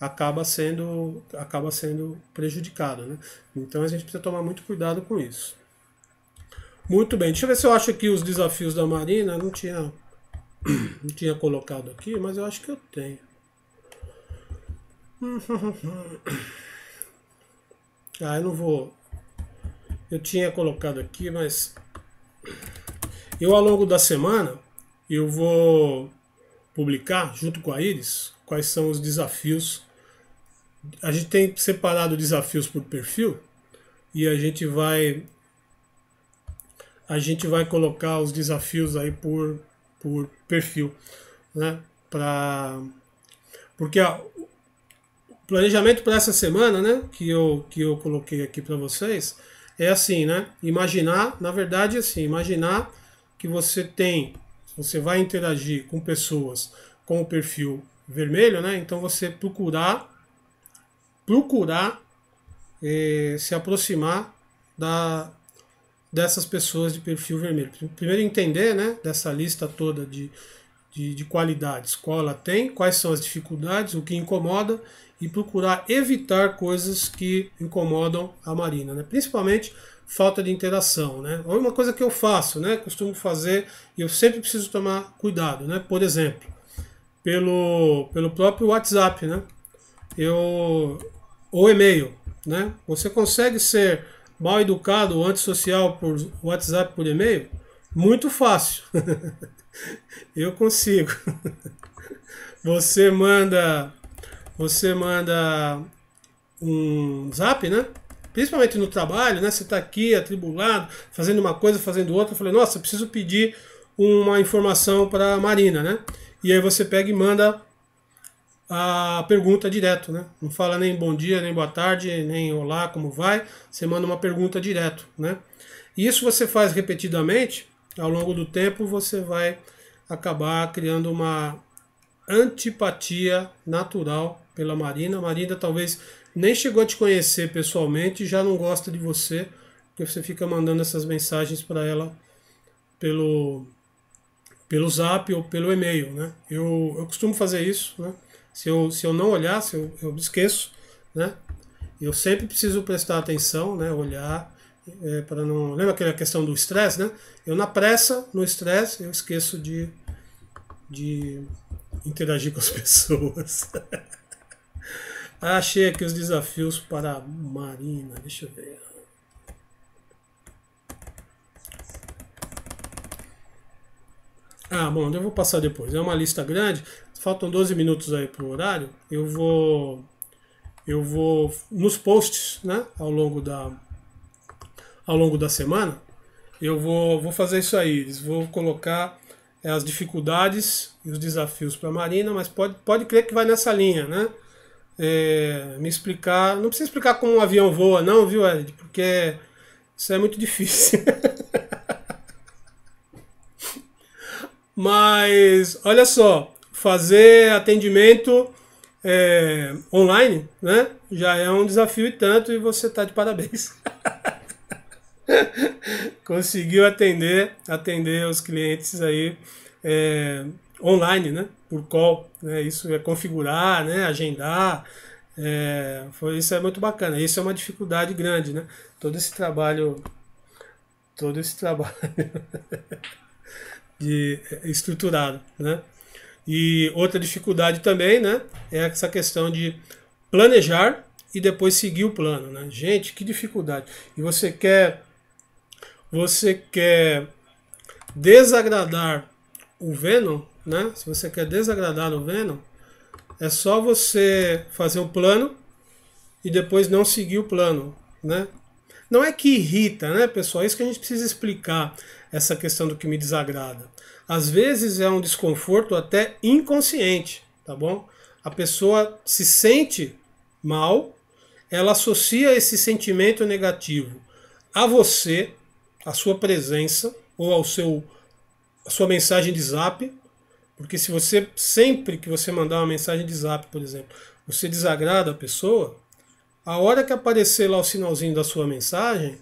acaba sendo acaba sendo prejudicado, né? Então a gente precisa tomar muito cuidado com isso. Muito bem, deixa eu ver se eu acho aqui os desafios da Marina. Não tinha, não tinha colocado aqui, mas eu acho que eu tenho. Ah, eu não vou, eu tinha colocado aqui, mas eu ao longo da semana eu vou publicar junto com a Iris quais são os desafios. A gente tem separado desafios por perfil e a gente vai a gente vai colocar os desafios aí por, por perfil, né? para porque o planejamento para essa semana, né? Que eu, que eu coloquei aqui para vocês, é assim, né? Imaginar, na verdade, é assim, imaginar que você tem, você vai interagir com pessoas com o perfil vermelho, né? Então você procurar, procurar é, se aproximar da, dessas pessoas de perfil vermelho. Primeiro entender, né? Dessa lista toda de de, de qualidade escola tem, quais são as dificuldades, o que incomoda e procurar evitar coisas que incomodam a Marina, né? principalmente falta de interação. Né? É uma coisa que eu faço, né? costumo fazer, e eu sempre preciso tomar cuidado, né? por exemplo, pelo, pelo próprio WhatsApp né? eu, ou e-mail. Né? Você consegue ser mal educado ou antissocial por WhatsApp por e-mail? Muito fácil. Eu consigo. Você manda você manda um zap, né? Principalmente no trabalho, né? Você está aqui atribulado, fazendo uma coisa, fazendo outra. Eu falei, nossa, preciso pedir uma informação para a Marina, né? E aí você pega e manda a pergunta direto, né? Não fala nem bom dia, nem boa tarde, nem olá, como vai? Você manda uma pergunta direto, né? E isso você faz repetidamente ao longo do tempo você vai acabar criando uma antipatia natural pela Marina. A Marina talvez nem chegou a te conhecer pessoalmente, já não gosta de você, porque você fica mandando essas mensagens para ela pelo pelo Zap ou pelo e-mail, né? Eu, eu costumo fazer isso, né? Se eu, se eu não olhar, se eu, eu esqueço, né? Eu sempre preciso prestar atenção, né? Olhar é, para não. Lembra aquela questão do estresse, né? Eu na pressa, no estresse, eu esqueço de, de interagir com as pessoas. Achei aqui os desafios para a Marina. Deixa eu ver. Ah, bom, eu vou passar depois. É uma lista grande. Faltam 12 minutos aí para o horário. Eu vou. Eu vou nos posts, né? Ao longo da, ao longo da semana, eu vou, vou fazer isso aí. Vou colocar eh, as dificuldades e os desafios para a Marina, mas pode, pode crer que vai nessa linha, né? É, me explicar. Não precisa explicar como um avião voa, não, viu, Ed? Porque isso é muito difícil. mas olha só, fazer atendimento é, online, né? Já é um desafio e tanto, e você está de parabéns. Conseguiu atender, atender os clientes aí é, online, né? Por call, né? Isso é configurar, né? Agendar, é, foi, isso é muito bacana. Isso é uma dificuldade grande, né? Todo esse trabalho, todo esse trabalho de é, estruturado, né? E outra dificuldade também, né? É essa questão de planejar e depois seguir o plano, né? Gente, que dificuldade. E você quer você quer desagradar o Venom, né? Se você quer desagradar o Venom, é só você fazer o plano e depois não seguir o plano, né? Não é que irrita, né, pessoal? É isso que a gente precisa explicar essa questão do que me desagrada. Às vezes é um desconforto até inconsciente, tá bom? A pessoa se sente mal, ela associa esse sentimento negativo a você, a sua presença ou ao seu a sua mensagem de zap, porque se você sempre que você mandar uma mensagem de zap, por exemplo, você desagrada a pessoa, a hora que aparecer lá o sinalzinho da sua mensagem,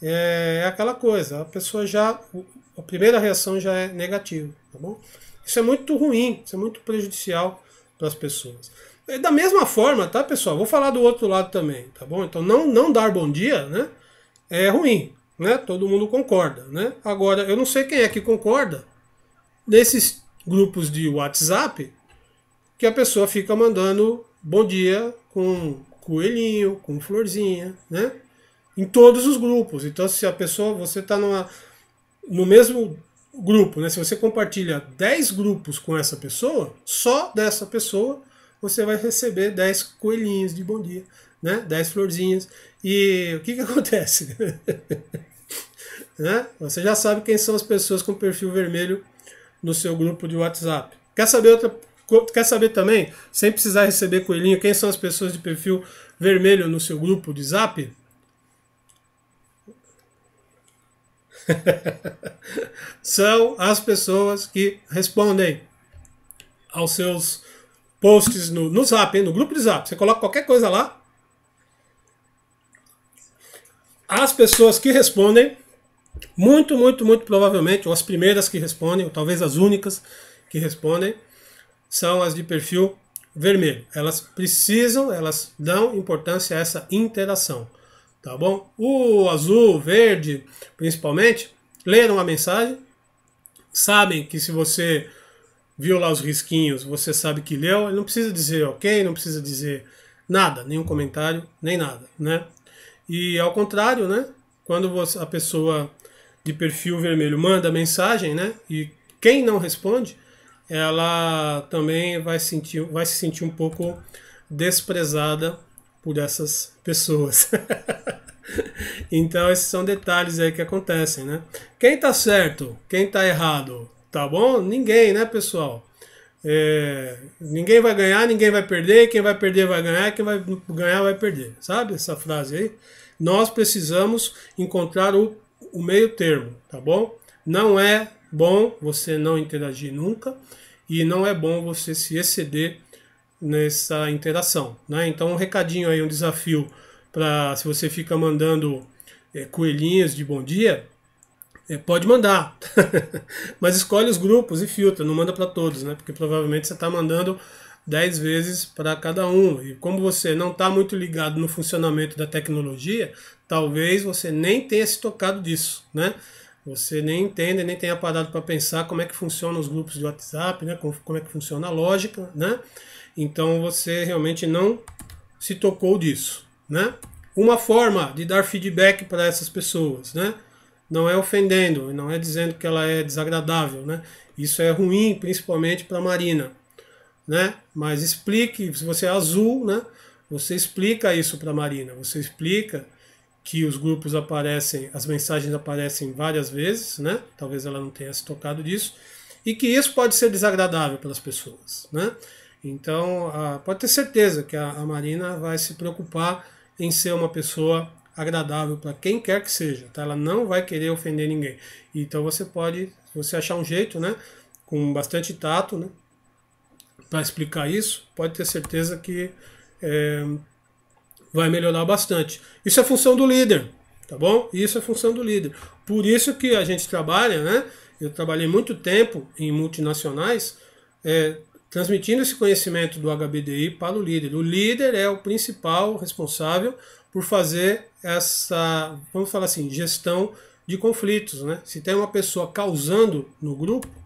é, é aquela coisa, a pessoa já a primeira reação já é negativa, tá bom? Isso é muito ruim, isso é muito prejudicial para as pessoas. É da mesma forma, tá, pessoal? Vou falar do outro lado também, tá bom? Então não não dar bom dia, né? É ruim, né? Todo mundo concorda. Né? Agora, eu não sei quem é que concorda nesses grupos de WhatsApp que a pessoa fica mandando bom dia com coelhinho, com florzinha, né? Em todos os grupos. Então, se a pessoa, você está no mesmo grupo, né? Se você compartilha 10 grupos com essa pessoa, só dessa pessoa, você vai receber 10 coelhinhos de bom dia, né? 10 florzinhas. E o que, que acontece? né? Você já sabe quem são as pessoas com perfil vermelho no seu grupo de WhatsApp. Quer saber outra? Quer saber também, sem precisar receber coelhinho, quem são as pessoas de perfil vermelho no seu grupo de Zap? são as pessoas que respondem aos seus posts no, no Zap, hein? no grupo de Zap. Você coloca qualquer coisa lá, as pessoas que respondem, muito, muito, muito provavelmente, ou as primeiras que respondem, ou talvez as únicas que respondem, são as de perfil vermelho. Elas precisam, elas dão importância a essa interação, tá bom? O azul, verde, principalmente, leram a mensagem, sabem que se você viu lá os risquinhos, você sabe que leu, ele não precisa dizer ok, não precisa dizer nada, nenhum comentário, nem nada, né? E ao contrário, né? Quando você, a pessoa de perfil vermelho manda mensagem, né? E quem não responde, ela também vai, sentir, vai se sentir um pouco desprezada por essas pessoas. então esses são detalhes aí que acontecem, né? Quem tá certo, quem tá errado, tá bom? Ninguém, né, pessoal? É, ninguém vai ganhar, ninguém vai perder, quem vai perder vai ganhar, quem vai ganhar vai perder, sabe essa frase aí? Nós precisamos encontrar o, o meio termo, tá bom? Não é bom você não interagir nunca e não é bom você se exceder nessa interação, né? Então um recadinho aí, um desafio para se você fica mandando é, coelhinhos de bom dia, é, pode mandar, mas escolhe os grupos e filtra, não manda para todos, né? Porque provavelmente você está mandando 10 vezes para cada um. E como você não está muito ligado no funcionamento da tecnologia, talvez você nem tenha se tocado disso, né? Você nem entende, nem tenha parado para pensar como é que funciona os grupos de WhatsApp, né? Como, como é que funciona a lógica, né? Então você realmente não se tocou disso, né? Uma forma de dar feedback para essas pessoas, né? Não é ofendendo, não é dizendo que ela é desagradável, né? Isso é ruim, principalmente para a Marina, né? Mas explique, se você é azul, né? Você explica isso para a Marina, você explica que os grupos aparecem, as mensagens aparecem várias vezes, né? Talvez ela não tenha se tocado disso, e que isso pode ser desagradável para as pessoas, né? Então, a, ah, pode ter certeza que a, a Marina vai se preocupar em ser uma pessoa agradável para quem quer que seja, tá? Ela não vai querer ofender ninguém. Então você pode, você achar um jeito, né, com bastante tato, né, para explicar isso, pode ter certeza que é, vai melhorar bastante. Isso é função do líder, tá bom? Isso é função do líder. Por isso que a gente trabalha, né? Eu trabalhei muito tempo em multinacionais, é, transmitindo esse conhecimento do HBDI para o líder. O líder é o principal responsável por fazer essa, vamos falar assim, gestão de conflitos, né? Se tem uma pessoa causando no grupo,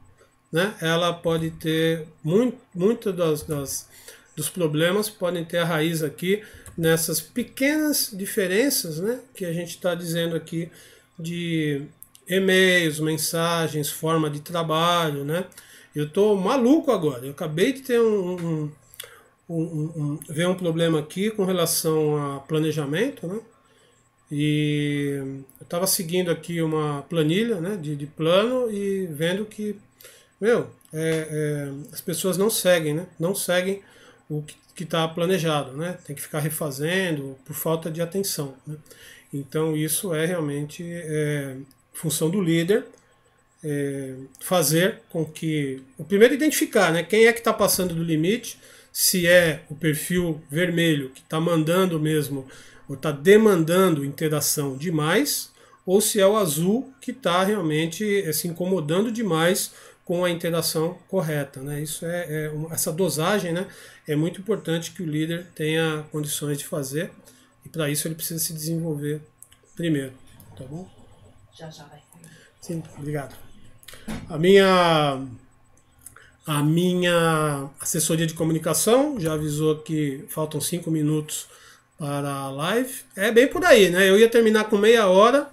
né, ela pode ter muito, muito das, das, dos problemas podem ter a raiz aqui nessas pequenas diferenças né, que a gente está dizendo aqui de e-mails, mensagens, forma de trabalho, né? Eu estou maluco agora. Eu acabei de ter um, um, um, um ver um problema aqui com relação a planejamento, né? E eu estava seguindo aqui uma planilha né, de, de plano e vendo que meu, é, é, as pessoas não seguem, né? Não seguem o que está planejado, né? Tem que ficar refazendo por falta de atenção. Né? Então isso é realmente é, função do líder é, fazer com que o primeiro identificar, né? Quem é que está passando do limite? Se é o perfil vermelho que está mandando mesmo ou está demandando interação demais, ou se é o azul que está realmente é, se incomodando demais com a interação correta. Né? Isso é, é uma, essa dosagem né, é muito importante que o líder tenha condições de fazer e para isso ele precisa se desenvolver primeiro, tá bom? Já já vai. Sim, obrigado. A minha a minha assessoria de comunicação já avisou que faltam cinco minutos para a live. É bem por aí, né? Eu ia terminar com meia hora,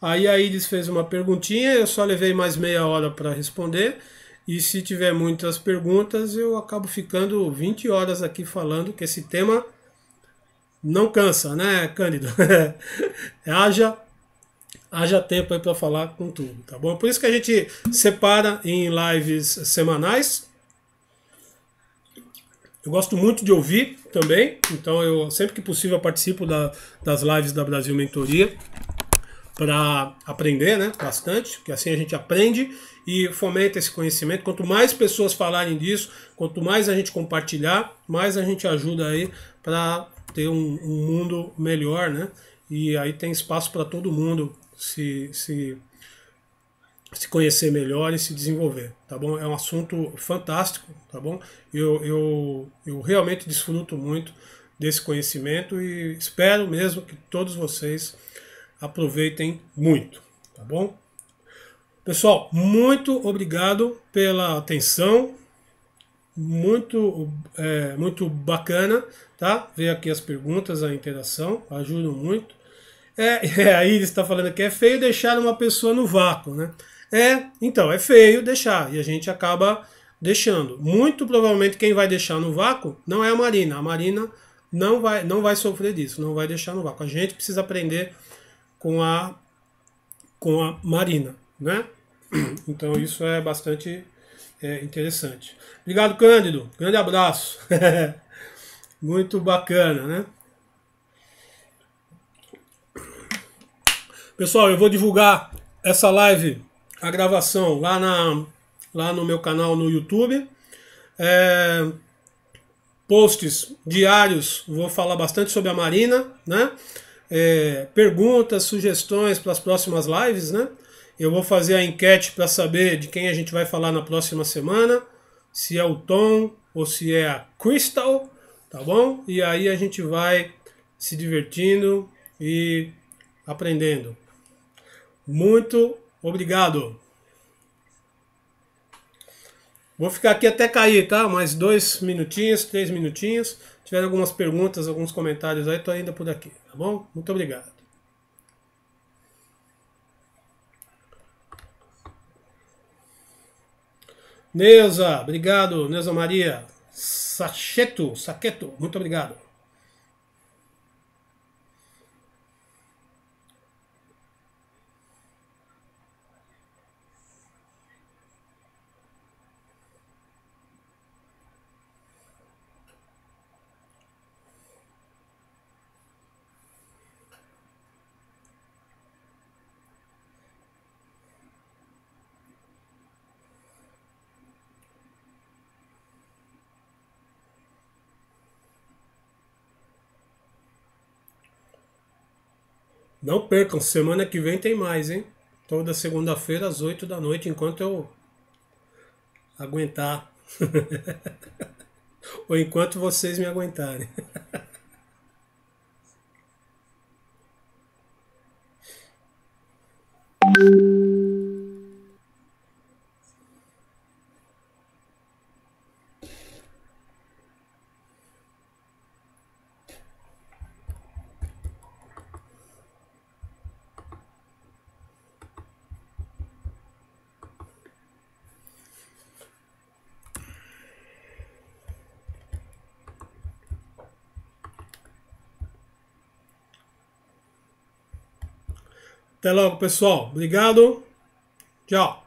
Aí a Iris fez uma perguntinha, eu só levei mais meia hora para responder. E se tiver muitas perguntas, eu acabo ficando 20 horas aqui falando que esse tema não cansa, né, Cândido? haja, haja tempo aí para falar com tudo, tá bom? Por isso que a gente separa em lives semanais. Eu gosto muito de ouvir também, então eu sempre que possível participo da, das lives da Brasil Mentoria para aprender, né? Bastante, porque assim a gente aprende e fomenta esse conhecimento. Quanto mais pessoas falarem disso, quanto mais a gente compartilhar, mais a gente ajuda aí para ter um, um, mundo melhor, né? E aí tem espaço para todo mundo se, se, se conhecer melhor e se desenvolver, tá bom? É um assunto fantástico, tá bom? Eu, eu, eu realmente desfruto muito desse conhecimento e espero mesmo que todos vocês aproveitem muito, tá bom? Pessoal, muito obrigado pela atenção, muito, é, muito bacana, tá? Ver aqui as perguntas, a interação, ajudam muito. É, é aí ele está falando que é feio deixar uma pessoa no vácuo, né? É, então, é feio deixar, e a gente acaba deixando. Muito provavelmente quem vai deixar no vácuo não é a Marina. A Marina não vai, não vai sofrer disso, não vai deixar no vácuo. A gente precisa aprender com a, com a Marina. Né? Então isso é bastante é, interessante. Obrigado, Cândido. Grande abraço. Muito bacana, né? Pessoal, eu vou divulgar essa live, a gravação, lá, na, lá no meu canal no YouTube. É, posts diários, vou falar bastante sobre a Marina, né? é, perguntas, sugestões para as próximas lives, né? Eu vou fazer a enquete para saber de quem a gente vai falar na próxima semana, se é o Tom ou se é a Crystal, tá bom? E aí a gente vai se divertindo e aprendendo. Muito obrigado. Vou ficar aqui até cair, tá? Mais dois minutinhos, três minutinhos tiver algumas perguntas, alguns comentários aí, tô ainda por aqui, tá bom? Muito obrigado. Neuza, obrigado. Neuza Maria Sacheto, Saqueto, muito obrigado. Não percam, semana que vem tem mais, hein? Toda segunda-feira às 8 da noite, enquanto eu aguentar. Ou enquanto vocês me aguentarem. Até logo, pessoal. Obrigado. Tchau.